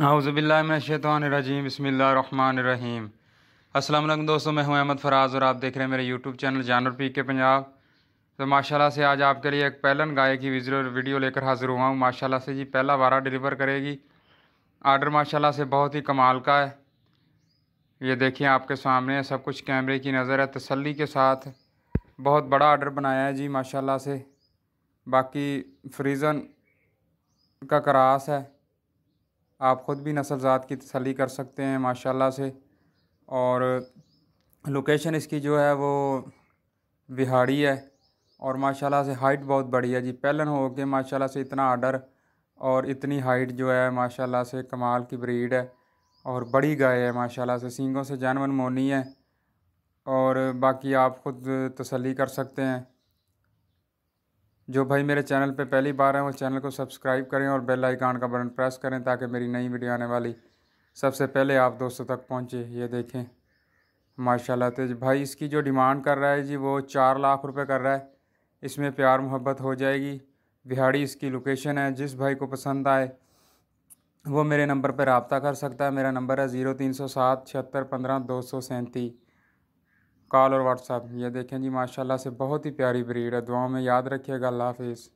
हाउज़बिल्लाशैतरजीम बसमीम असल दोस्तों मैं हूँ अहमद फराज और आप देख रहे हैं मेरे यूट्यूब चैनल जानवर पी के पंजाब तो माशाल्लाह से आज आपके लिए एक पहलन गाय की वीडियो लेकर हाज़िर हुआ हूँ माशाल्लाह से जी पहला बारा डिलीवर करेगी आर्डर माशाल्लाह से बहुत ही कमाल का है ये देखिए आपके सामने सब कुछ कैमरे की नज़र है तसली के साथ बहुत बड़ा आर्डर बनाया है जी माशाला से बाकी फ्रीज़न का करास है आप ख़ुद भी नसल ज़ात की तसली कर सकते हैं माशाल्लाह से और लोकेशन इसकी जो है वो बिहाड़ी है और माशाल्लाह से हाइट बहुत बड़ी है जी पहलन हो के माशाल्लाह से इतना आर्डर और इतनी हाइट जो है माशाल्लाह से कमाल की ब्रीड है और बड़ी गाय है माशाल्लाह से सींगों से जानवर मोनी है और बाकी आप ख़ुद तसली कर सकते हैं जो भाई मेरे चैनल पे पहली बार हैं वो चैनल को सब्सक्राइब करें और बेल आइकान का बटन प्रेस करें ताकि मेरी नई वीडियो आने वाली सबसे पहले आप दोस्तों तक पहुंचे ये देखें माशाल्लाह तेज भाई इसकी जो डिमांड कर रहा है जी वो चार लाख रुपए कर रहा है इसमें प्यार मोहब्बत हो जाएगी बिहाड़ी इसकी लोकेशन है जिस भाई को पसंद आए वो मेरे नंबर पर रबता कर सकता है मेरा नंबर है ज़ीरो तीन सौ सात छिहत्तर पंद्रह दो सौ सैंतीस कॉल और व्हाट्सअप ये देखें जी माशाल्लाह से बहुत ही प्यारी ब्रीड है दुआओं में याद रखिएगा अल्लाह हाफिज़